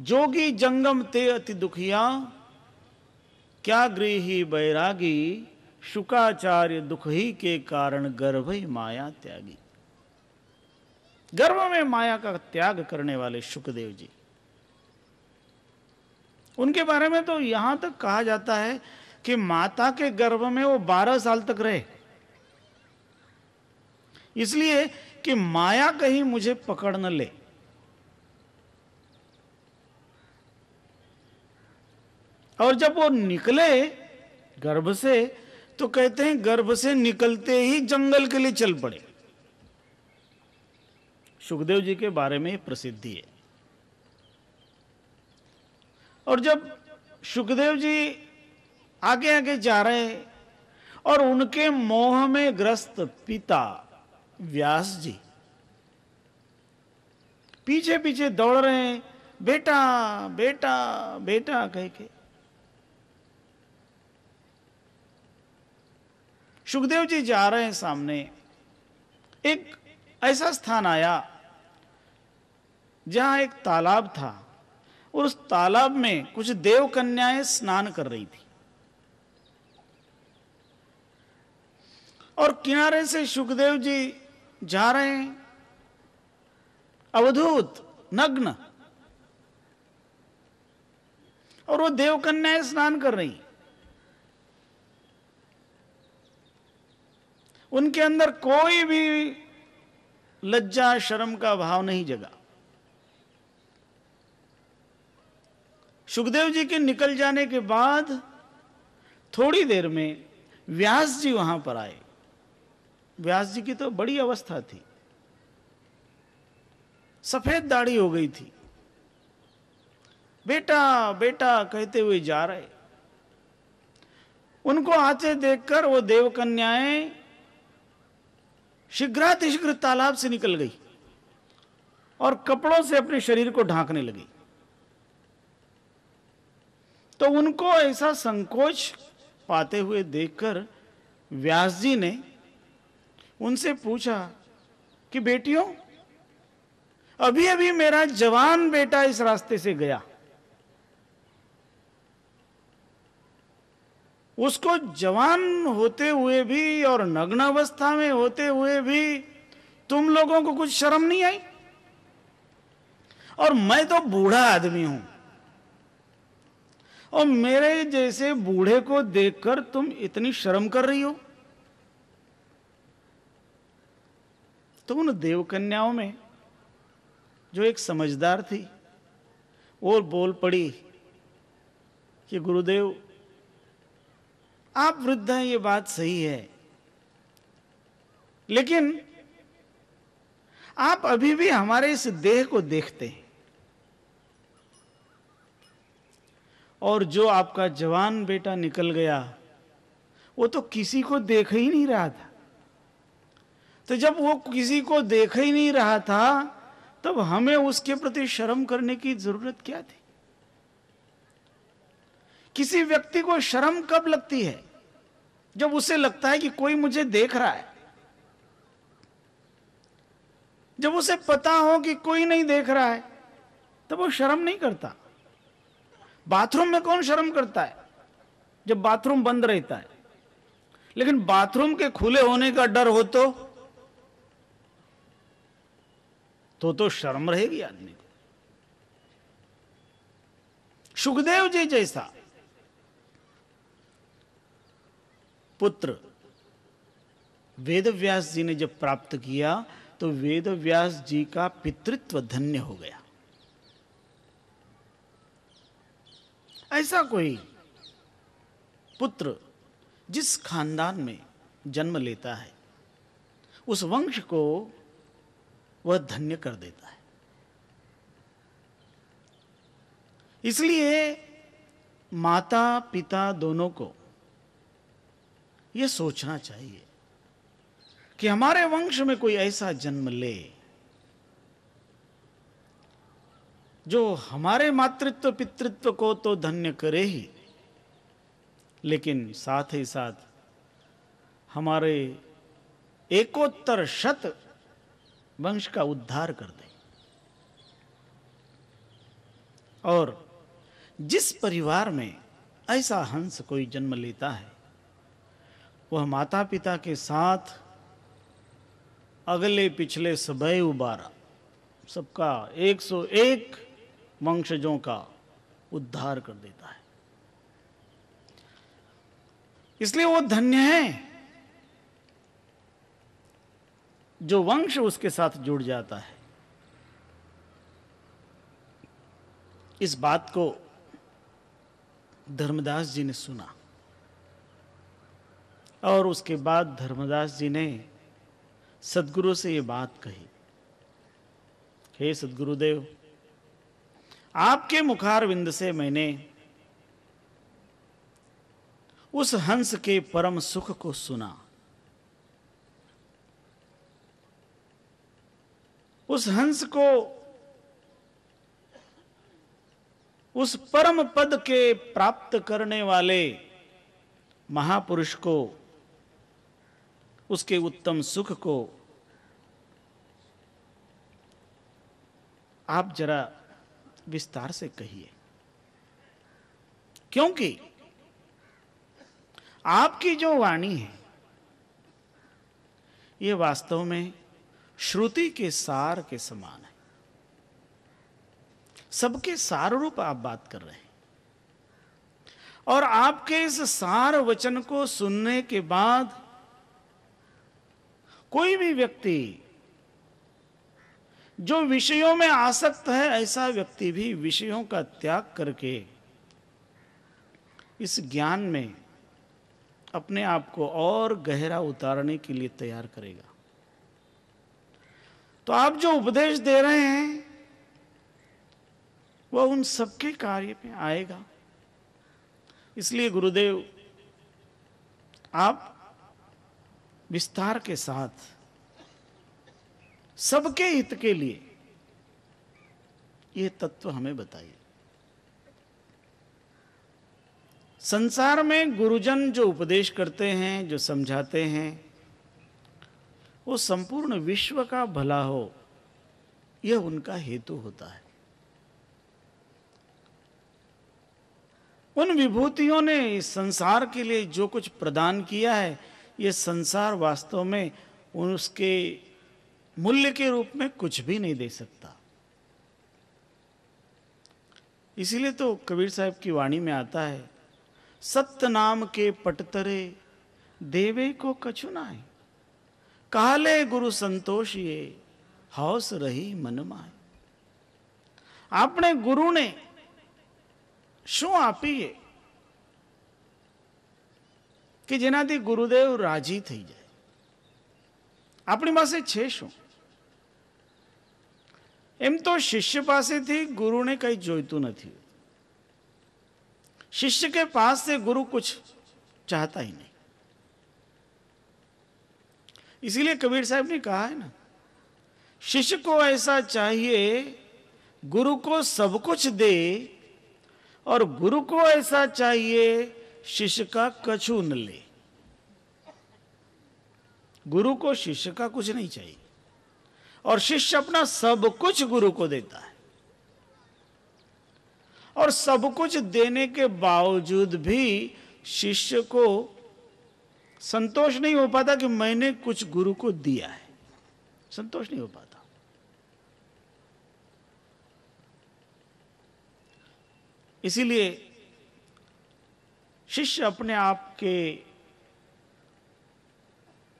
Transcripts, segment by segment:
जोगी जंगम ते अति दुखिया क्या गृही बैरागी शुकाचार्य दुख ही के कारण गर्भ ही माया त्यागी गर्भ में माया का त्याग करने वाले सुखदेव जी उनके बारे में तो यहां तक कहा जाता है कि माता के गर्भ में वो बारह साल तक रहे इसलिए कि माया कहीं मुझे पकड़ न ले और जब वो निकले गर्भ से तो कहते हैं गर्भ से निकलते ही जंगल के लिए चल पड़े सुखदेव जी के बारे में प्रसिद्धि है और जब सुखदेव जी आगे आगे जा रहे हैं और उनके मोह में ग्रस्त पिता व्यास जी पीछे पीछे दौड़ रहे हैं बेटा बेटा बेटा कह के सुखदेव जी जा रहे हैं सामने एक ऐसा स्थान आया जहां एक तालाब था और उस तालाब में कुछ देव कन्याएं स्नान कर रही थी और किनारे से सुखदेव जी जा रहे हैं अवधूत नग्न और वो देवकन्याएं स्नान कर रही उनके अंदर कोई भी लज्जा शर्म का भाव नहीं जगा सुखदेव जी के निकल जाने के बाद थोड़ी देर में व्यास जी वहां पर आए व्यास जी की तो बड़ी अवस्था थी सफेद दाढ़ी हो गई थी बेटा बेटा कहते हुए जा रहे उनको आते देखकर वो देवकन्याएं शीघ्रातिशीघ्र तालाब से निकल गई और कपड़ों से अपने शरीर को ढांकने लगी तो उनको ऐसा संकोच पाते हुए देखकर व्यास जी ने उनसे पूछा कि बेटियों अभी अभी मेरा जवान बेटा इस रास्ते से गया उसको जवान होते हुए भी और नग्न अवस्था में होते हुए भी तुम लोगों को कुछ शर्म नहीं आई और मैं तो बूढ़ा आदमी हूं और मेरे जैसे बूढ़े को देखकर तुम इतनी शर्म कर रही हो तो उन देवकन्याओं में जो एक समझदार थी वो बोल पड़ी कि गुरुदेव आप वृद्ध हैं ये बात सही है लेकिन आप अभी भी हमारे इस देह को देखते हैं और जो आपका जवान बेटा निकल गया वो तो किसी को देख ही नहीं रहा था तो जब वो किसी को देख ही नहीं रहा था तब हमें उसके प्रति शर्म करने की जरूरत क्या थी किसी व्यक्ति को शर्म कब लगती है जब उसे लगता है कि कोई मुझे देख रहा है जब उसे पता हो कि कोई नहीं देख रहा है तब वो शर्म नहीं करता बाथरूम में कौन शर्म करता है जब बाथरूम बंद रहता है लेकिन बाथरूम के खुले होने का डर हो तो तो, तो शर्म रहेगी आदमी को सुखदेव जी जैसा पुत्र वेदव्यास जी ने जब प्राप्त किया तो वेदव्यास जी का पितृत्व धन्य हो गया ऐसा कोई पुत्र जिस खानदान में जन्म लेता है उस वंश को वह धन्य कर देता है इसलिए माता पिता दोनों को ये सोचना चाहिए कि हमारे वंश में कोई ऐसा जन्म ले जो हमारे मातृत्व पितृत्व को तो धन्य करे ही लेकिन साथ ही साथ हमारे एकोत्तर शत वंश का उद्धार कर दे और जिस परिवार में ऐसा हंस कोई जन्म लेता है वह माता पिता के साथ अगले पिछले सदै उबारा सबका 101 वंशजों का उद्धार कर देता है इसलिए वो धन्य है जो वंश उसके साथ जुड़ जाता है इस बात को धर्मदास जी ने सुना और उसके बाद धर्मदास जी ने सदगुरु से ये बात कही हे सदगुरुदेव आपके मुखार विंद से मैंने उस हंस के परम सुख को सुना उस हंस को उस परम पद के प्राप्त करने वाले महापुरुष को उसके उत्तम सुख को आप जरा विस्तार से कहिए क्योंकि आपकी जो वाणी है ये वास्तव में श्रुति के सार के समान है सबके सार रूप आप बात कर रहे हैं और आपके इस सार वचन को सुनने के बाद कोई भी व्यक्ति जो विषयों में आसक्त है ऐसा व्यक्ति भी विषयों का त्याग करके इस ज्ञान में अपने आप को और गहरा उतारने के लिए तैयार करेगा तो आप जो उपदेश दे रहे हैं वह उन सबके कार्य में आएगा इसलिए गुरुदेव आप विस्तार के साथ सबके हित के लिए यह तत्व हमें बताइए संसार में गुरुजन जो उपदेश करते हैं जो समझाते हैं वो संपूर्ण विश्व का भला हो यह उनका हेतु होता है उन विभूतियों ने इस संसार के लिए जो कुछ प्रदान किया है ये संसार वास्तव में उसके मूल्य के रूप में कुछ भी नहीं दे सकता इसीलिए तो कबीर साहब की वाणी में आता है सत्य नाम के पटतरे देवे को कछु नाय काले गुरु संतोष ये हौस रही मन गुरु ने शू आपी આપીએ कि जिनादी गुरुदेव राजी થઈ જાય આપણી પાસે છે શું એમ તો શિષ્ય પાસે થી ગુરુને કઈ જોયતું નથી શિષ્ય કે પાસે ગુરુ કુછ ચાહતા હી નહીં ઇસી લિયે કબીર સાહેબ ને કહા હે ના શિષ્ય કો એસા ચાહીએ ગુરુ કો سب કુછ દે ઓર ગુરુ કો એસા ચાહીએ शिष्य का कछु न ले गुरु को शिष्य का कुछ नहीं चाहिए और शिष्य अपना सब कुछ गुरु को देता है और सब कुछ देने के बावजूद भी शिष्य को संतोष नहीं हो पाता कि मैंने कुछ गुरु को दिया है संतोष नहीं हो पाता इसीलिए शिष्य अपने आप के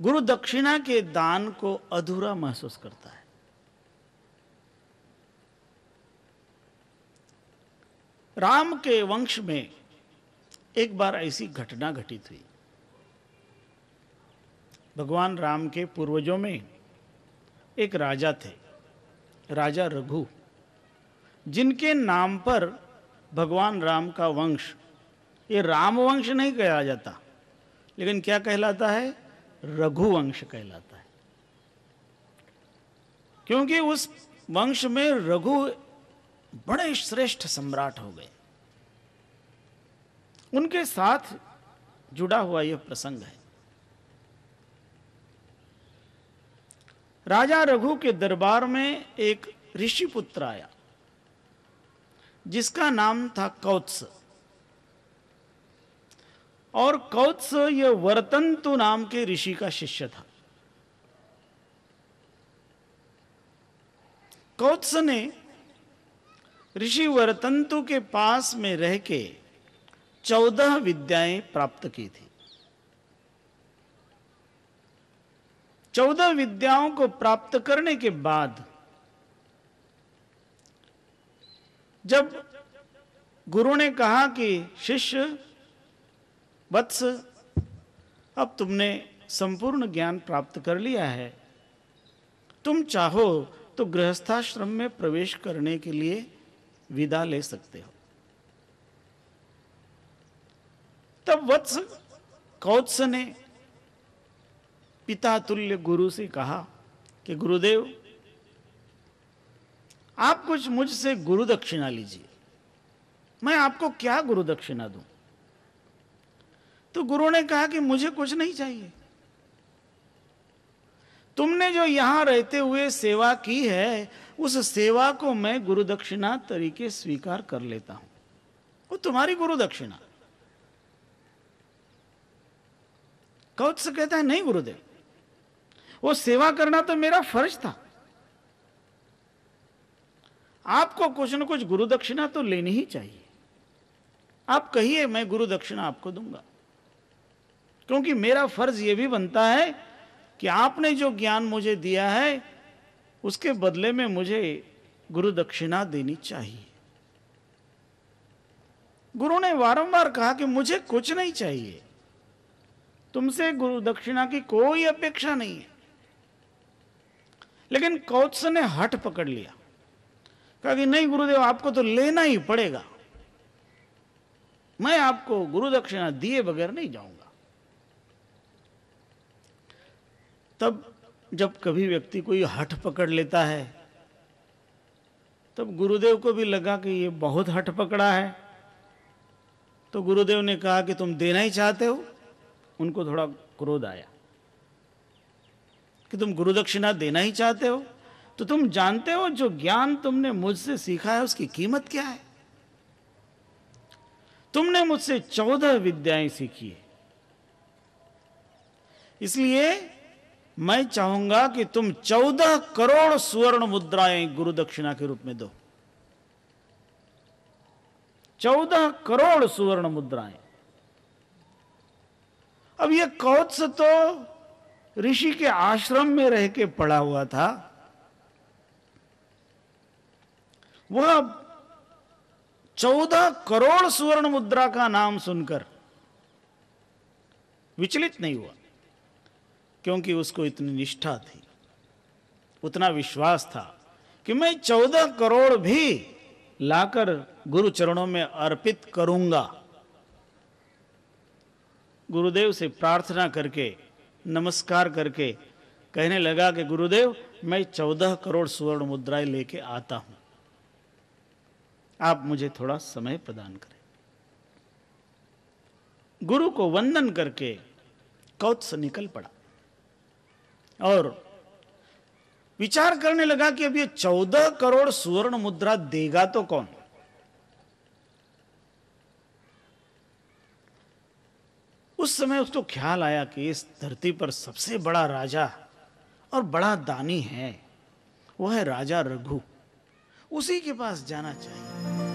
गुरु दक्षिणा के दान को अधूरा महसूस करता है राम के वंश में एक बार ऐसी घटना घटित हुई भगवान राम के पूर्वजों में एक राजा थे राजा रघु जिनके नाम पर भगवान राम का वंश ये रामवंश नहीं कहा जाता लेकिन क्या कहलाता है रघुवंश कहलाता है क्योंकि उस वंश में रघु बड़े श्रेष्ठ सम्राट हो गए उनके साथ जुड़ा हुआ यह प्रसंग है राजा रघु के दरबार में एक ऋषि पुत्र आया जिसका नाम था कौत्स और कौत्स यह वर्तंतु नाम के ऋषि का शिष्य था कौत्स ने ऋषि वर्तंतु के पास में रह के चौदह विद्याएं प्राप्त की थी चौदह विद्याओं को प्राप्त करने के बाद जब गुरु ने कहा कि शिष्य वत्स अब तुमने संपूर्ण ज्ञान प्राप्त कर लिया है तुम चाहो तो गृहस्थाश्रम में प्रवेश करने के लिए विदा ले सकते हो तब वत्स कौत्स ने पिता तुल्य गुरु से कहा कि गुरुदेव आप कुछ मुझसे गुरु दक्षिणा लीजिए मैं आपको क्या गुरु दक्षिणा दूं तो गुरु ने कहा कि मुझे कुछ नहीं चाहिए तुमने जो यहां रहते हुए सेवा की है उस सेवा को मैं गुरु दक्षिणा तरीके स्वीकार कर लेता हूं वो तुम्हारी गुरु दक्षिणा से कहता है नहीं गुरुदेव वो सेवा करना तो मेरा फर्ज था आपको कुछ न कुछ गुरु दक्षिणा तो लेनी ही चाहिए आप कहिए मैं गुरु दक्षिणा आपको दूंगा क्योंकि मेरा फर्ज यह भी बनता है कि आपने जो ज्ञान मुझे दिया है उसके बदले में मुझे गुरु दक्षिणा देनी चाहिए गुरु ने बारंबार कहा कि मुझे कुछ नहीं चाहिए तुमसे गुरु दक्षिणा की कोई अपेक्षा नहीं है लेकिन कौत्स ने हट पकड़ लिया कहा कि नहीं गुरुदेव आपको तो लेना ही पड़ेगा मैं आपको गुरु दक्षिणा दिए बगैर नहीं जाऊंगा तब जब कभी व्यक्ति कोई हठ पकड़ लेता है तब गुरुदेव को भी लगा कि ये बहुत हठ पकड़ा है तो गुरुदेव ने कहा कि तुम देना ही चाहते हो उनको थोड़ा क्रोध आया कि तुम गुरु दक्षिणा देना ही चाहते हो तो तुम जानते हो जो ज्ञान तुमने मुझसे सीखा है उसकी कीमत क्या है तुमने मुझसे चौदह विद्याएं सीखी है इसलिए मैं चाहूंगा कि तुम चौदह करोड़ सुवर्ण मुद्राएं गुरु दक्षिणा के रूप में दो चौदह करोड़ सुवर्ण मुद्राएं अब ये कौत्स तो ऋषि के आश्रम में रह के पड़ा हुआ था वह चौदह करोड़ सुवर्ण मुद्रा का नाम सुनकर विचलित नहीं हुआ क्योंकि उसको इतनी निष्ठा थी उतना विश्वास था कि मैं चौदह करोड़ भी लाकर गुरु चरणों में अर्पित करूंगा गुरुदेव से प्रार्थना करके नमस्कार करके कहने लगा कि गुरुदेव मैं चौदह करोड़ सुवर्ण मुद्राएं लेके आता हूं आप मुझे थोड़ा समय प्रदान करें गुरु को वंदन करके कौत से निकल पड़ा और विचार करने लगा कि अब ये चौदह करोड़ सुवर्ण मुद्रा देगा तो कौन उस समय उसको ख्याल आया कि इस धरती पर सबसे बड़ा राजा और बड़ा दानी है वह है राजा रघु उसी के पास जाना चाहिए